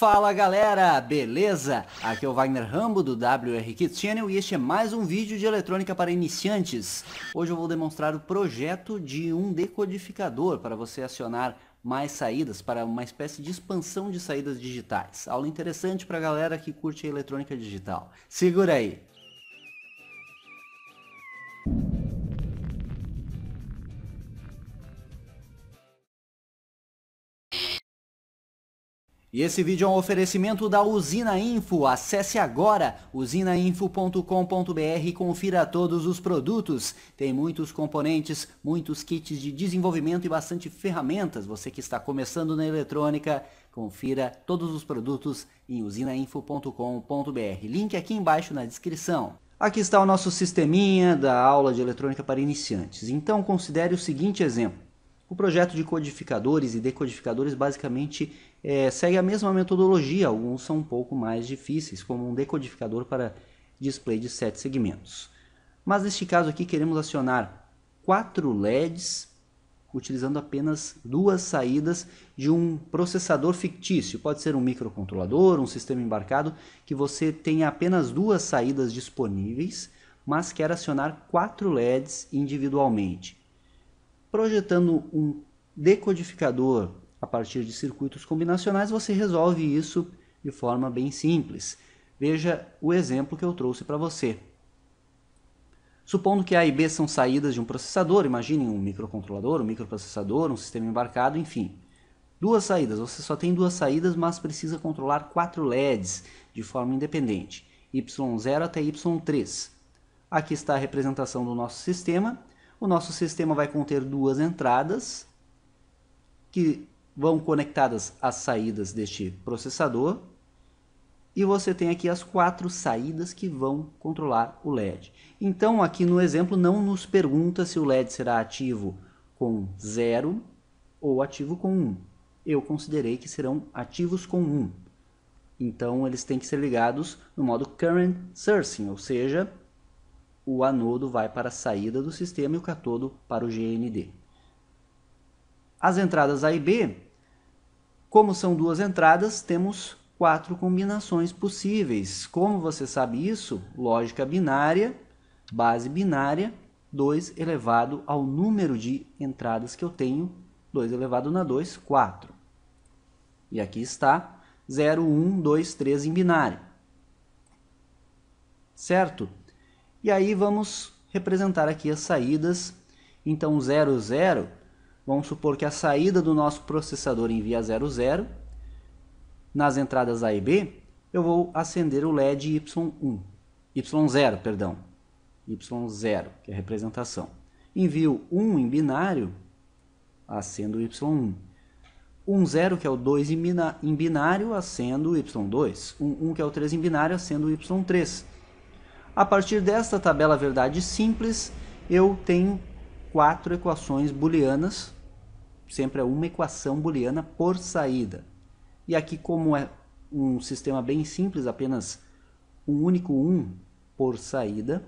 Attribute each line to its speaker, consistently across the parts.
Speaker 1: Fala galera, beleza? Aqui é o Wagner Rambo do WR Kids Channel e este é mais um vídeo de eletrônica para iniciantes. Hoje eu vou demonstrar o projeto de um decodificador para você acionar mais saídas para uma espécie de expansão de saídas digitais. Aula interessante para a galera que curte a eletrônica digital. Segura aí! E esse vídeo é um oferecimento da Usina Info. Acesse agora usinainfo.com.br e confira todos os produtos. Tem muitos componentes, muitos kits de desenvolvimento e bastante ferramentas. Você que está começando na eletrônica, confira todos os produtos em usinainfo.com.br. Link aqui embaixo na descrição. Aqui está o nosso sisteminha da aula de eletrônica para iniciantes. Então considere o seguinte exemplo. O projeto de codificadores e decodificadores basicamente é, segue a mesma metodologia, alguns são um pouco mais difíceis, como um decodificador para display de 7 segmentos. Mas neste caso aqui queremos acionar quatro LEDs utilizando apenas duas saídas de um processador fictício. Pode ser um microcontrolador, um sistema embarcado, que você tenha apenas duas saídas disponíveis, mas quer acionar quatro LEDs individualmente. Projetando um decodificador a partir de circuitos combinacionais, você resolve isso de forma bem simples. Veja o exemplo que eu trouxe para você. Supondo que A e B são saídas de um processador, imaginem um microcontrolador, um microprocessador, um sistema embarcado, enfim. Duas saídas, você só tem duas saídas, mas precisa controlar quatro LEDs de forma independente, Y0 até Y3. Aqui está a representação do nosso sistema o nosso sistema vai conter duas entradas que vão conectadas às saídas deste processador. E você tem aqui as quatro saídas que vão controlar o LED. Então, aqui no exemplo, não nos pergunta se o LED será ativo com 0 ou ativo com 1. Um. Eu considerei que serão ativos com 1. Um. Então, eles têm que ser ligados no modo Current Sourcing, ou seja, o anodo vai para a saída do sistema e o catodo para o GND. As entradas A e B, como são duas entradas, temos quatro combinações possíveis. Como você sabe isso? Lógica binária, base binária, 2 elevado ao número de entradas que eu tenho, 2 elevado na 2, 4. E aqui está 0, 1, 2, 3 em binário. Certo? E aí vamos representar aqui as saídas. Então 00, vamos supor que a saída do nosso processador envia 00. Nas entradas A e B, eu vou acender o LED Y1, Y0, perdão, Y0, que é a representação. Envio 1 em binário, acendo o Y1. 1, 0, que é o 2 em binário, acendo o Y2. 1, 1, que é o 3 em binário, acendo o Y3. A partir desta tabela verdade simples, eu tenho quatro equações booleanas, sempre é uma equação booleana por saída. E aqui, como é um sistema bem simples, apenas um único 1 por saída,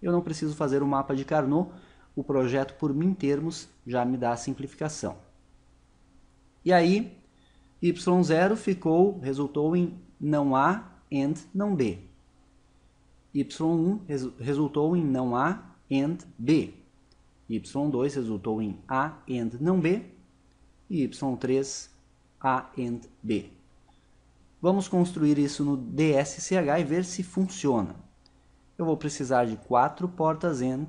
Speaker 1: eu não preciso fazer o um mapa de Carnot, o projeto por mim termos já me dá a simplificação. E aí, y0 ficou, resultou em não A and não B. Y1 resultou em não A and B. Y2 resultou em A and não B. E Y3, A and B. Vamos construir isso no DSCH e ver se funciona. Eu vou precisar de quatro portas AND.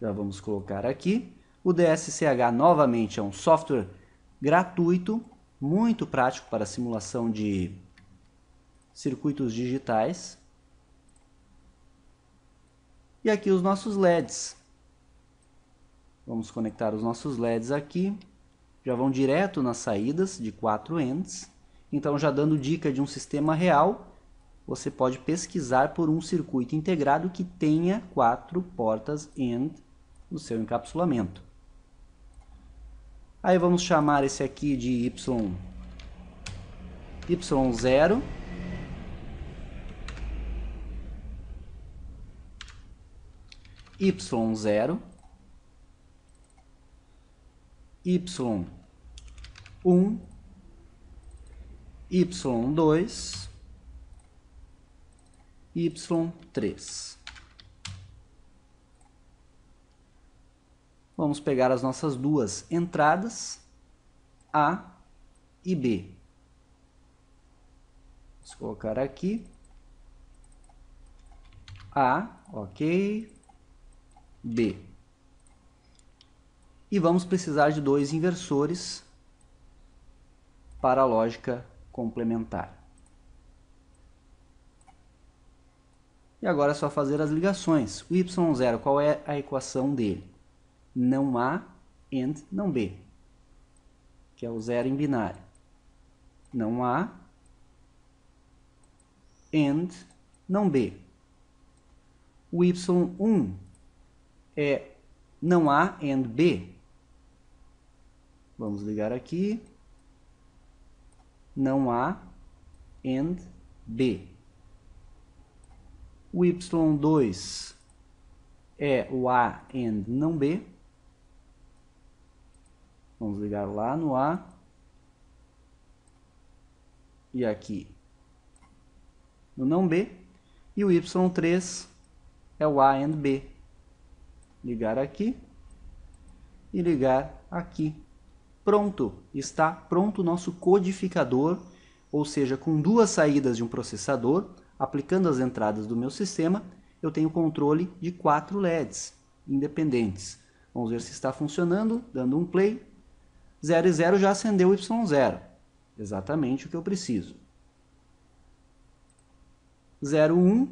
Speaker 1: Já vamos colocar aqui. O DSCH novamente é um software gratuito, muito prático para simulação de circuitos digitais. E aqui os nossos LEDs. Vamos conectar os nossos LEDs aqui. Já vão direto nas saídas de quatro ends. Então, já dando dica de um sistema real, você pode pesquisar por um circuito integrado que tenha quatro portas end no seu encapsulamento. Aí vamos chamar esse aqui de Y, Y0 y0, y1, y2, y3. Vamos pegar as nossas duas entradas, A e B. Vamos colocar aqui. A, ok. B. E vamos precisar de dois inversores para a lógica complementar. E agora é só fazer as ligações. O y0, qual é a equação dele? Não A and não B, que é o zero em binário. Não A and não B. O y1 é não A and B. Vamos ligar aqui. Não A and B. O Y2 é o A and não B. Vamos ligar lá no A. E aqui no não B. E o Y3 é o A and B ligar aqui e ligar aqui. Pronto, está pronto o nosso codificador, ou seja, com duas saídas de um processador, aplicando as entradas do meu sistema, eu tenho controle de quatro LEDs independentes. Vamos ver se está funcionando, dando um play. 0 e 0 já acendeu o Y0, exatamente o que eu preciso. 0 1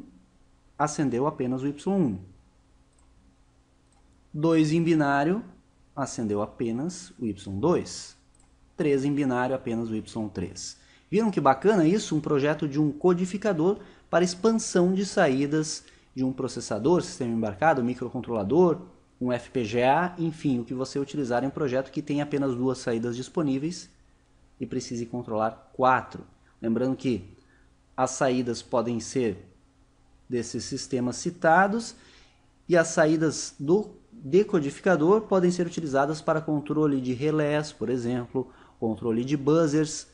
Speaker 1: acendeu apenas o Y1. 2 em binário acendeu apenas o Y2. 3 em binário apenas o Y3. Viram que bacana isso? Um projeto de um codificador para expansão de saídas de um processador, sistema embarcado, microcontrolador, um FPGA, enfim, o que você utilizar em um projeto que tem apenas duas saídas disponíveis e precise controlar quatro. Lembrando que as saídas podem ser desses sistemas citados e as saídas do decodificador podem ser utilizadas para controle de relés, por exemplo, controle de buzzers.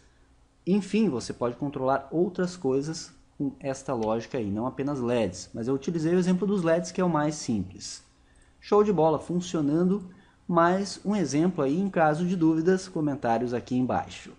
Speaker 1: Enfim, você pode controlar outras coisas com esta lógica aí, não apenas LEDs. Mas eu utilizei o exemplo dos LEDs que é o mais simples. Show de bola, funcionando. Mais um exemplo aí em caso de dúvidas, comentários aqui embaixo.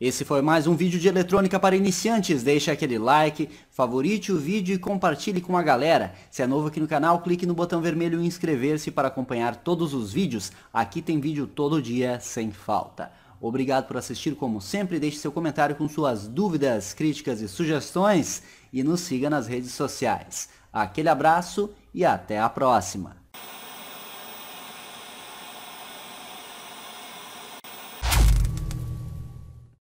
Speaker 1: Esse foi mais um vídeo de eletrônica para iniciantes. Deixe aquele like, favorite o vídeo e compartilhe com a galera. Se é novo aqui no canal, clique no botão vermelho inscrever-se para acompanhar todos os vídeos. Aqui tem vídeo todo dia sem falta. Obrigado por assistir como sempre. Deixe seu comentário com suas dúvidas, críticas e sugestões e nos siga nas redes sociais. Aquele abraço e até a próxima.